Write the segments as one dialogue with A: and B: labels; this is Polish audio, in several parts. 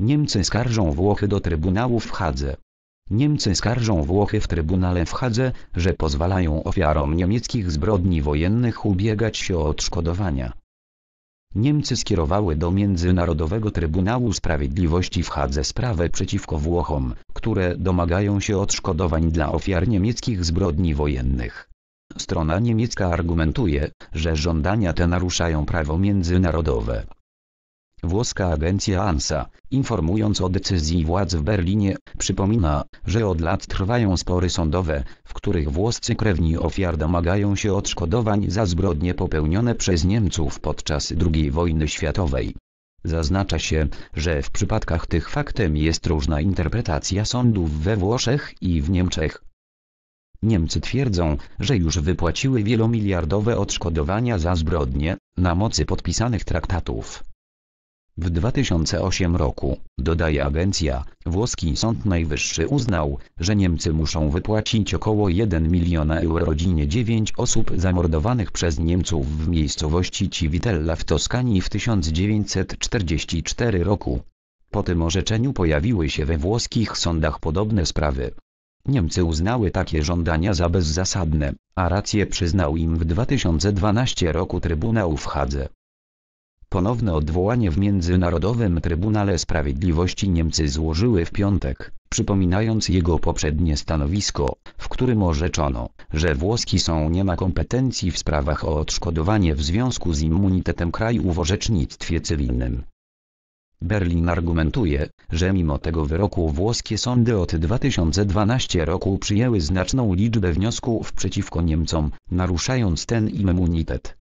A: Niemcy skarżą Włochy do Trybunału w Hadze. Niemcy skarżą Włochy w Trybunale w Hadze, że pozwalają ofiarom niemieckich zbrodni wojennych ubiegać się o odszkodowania. Niemcy skierowały do Międzynarodowego Trybunału Sprawiedliwości w Hadze sprawę przeciwko Włochom, które domagają się odszkodowań dla ofiar niemieckich zbrodni wojennych. Strona niemiecka argumentuje, że żądania te naruszają prawo międzynarodowe. Włoska agencja ANSA, informując o decyzji władz w Berlinie, przypomina, że od lat trwają spory sądowe, w których włoscy krewni ofiar domagają się odszkodowań za zbrodnie popełnione przez Niemców podczas II wojny światowej. Zaznacza się, że w przypadkach tych faktem jest różna interpretacja sądów we Włoszech i w Niemczech. Niemcy twierdzą, że już wypłaciły wielomiliardowe odszkodowania za zbrodnie, na mocy podpisanych traktatów. W 2008 roku, dodaje agencja, włoski Sąd Najwyższy uznał, że Niemcy muszą wypłacić około 1 miliona euro rodzinie 9 osób zamordowanych przez Niemców w miejscowości Civitella w Toskanii w 1944 roku. Po tym orzeczeniu pojawiły się we włoskich sądach podobne sprawy. Niemcy uznały takie żądania za bezzasadne, a rację przyznał im w 2012 roku Trybunał w Hadze. Ponowne odwołanie w Międzynarodowym Trybunale Sprawiedliwości Niemcy złożyły w piątek, przypominając jego poprzednie stanowisko, w którym orzeczono, że włoski są nie ma kompetencji w sprawach o odszkodowanie w związku z immunitetem kraju w orzecznictwie cywilnym. Berlin argumentuje, że mimo tego wyroku włoskie sądy od 2012 roku przyjęły znaczną liczbę wniosków przeciwko Niemcom, naruszając ten immunitet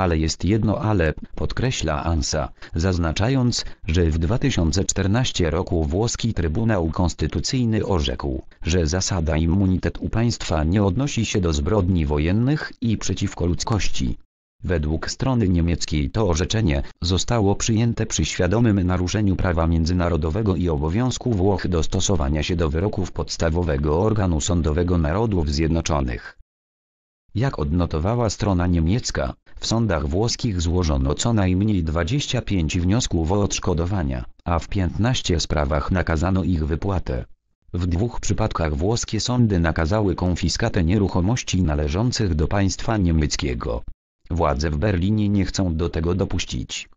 A: ale jest jedno ale, podkreśla Ansa, zaznaczając, że w 2014 roku włoski Trybunał Konstytucyjny orzekł, że zasada immunitetu państwa nie odnosi się do zbrodni wojennych i przeciwko ludzkości. Według strony niemieckiej to orzeczenie zostało przyjęte przy świadomym naruszeniu prawa międzynarodowego i obowiązku Włoch do stosowania się do wyroków podstawowego organu sądowego Narodów Zjednoczonych. Jak odnotowała strona niemiecka, w sądach włoskich złożono co najmniej 25 wniosków o odszkodowania, a w 15 sprawach nakazano ich wypłatę. W dwóch przypadkach włoskie sądy nakazały konfiskatę nieruchomości należących do państwa niemieckiego. Władze w Berlinie nie chcą do tego dopuścić.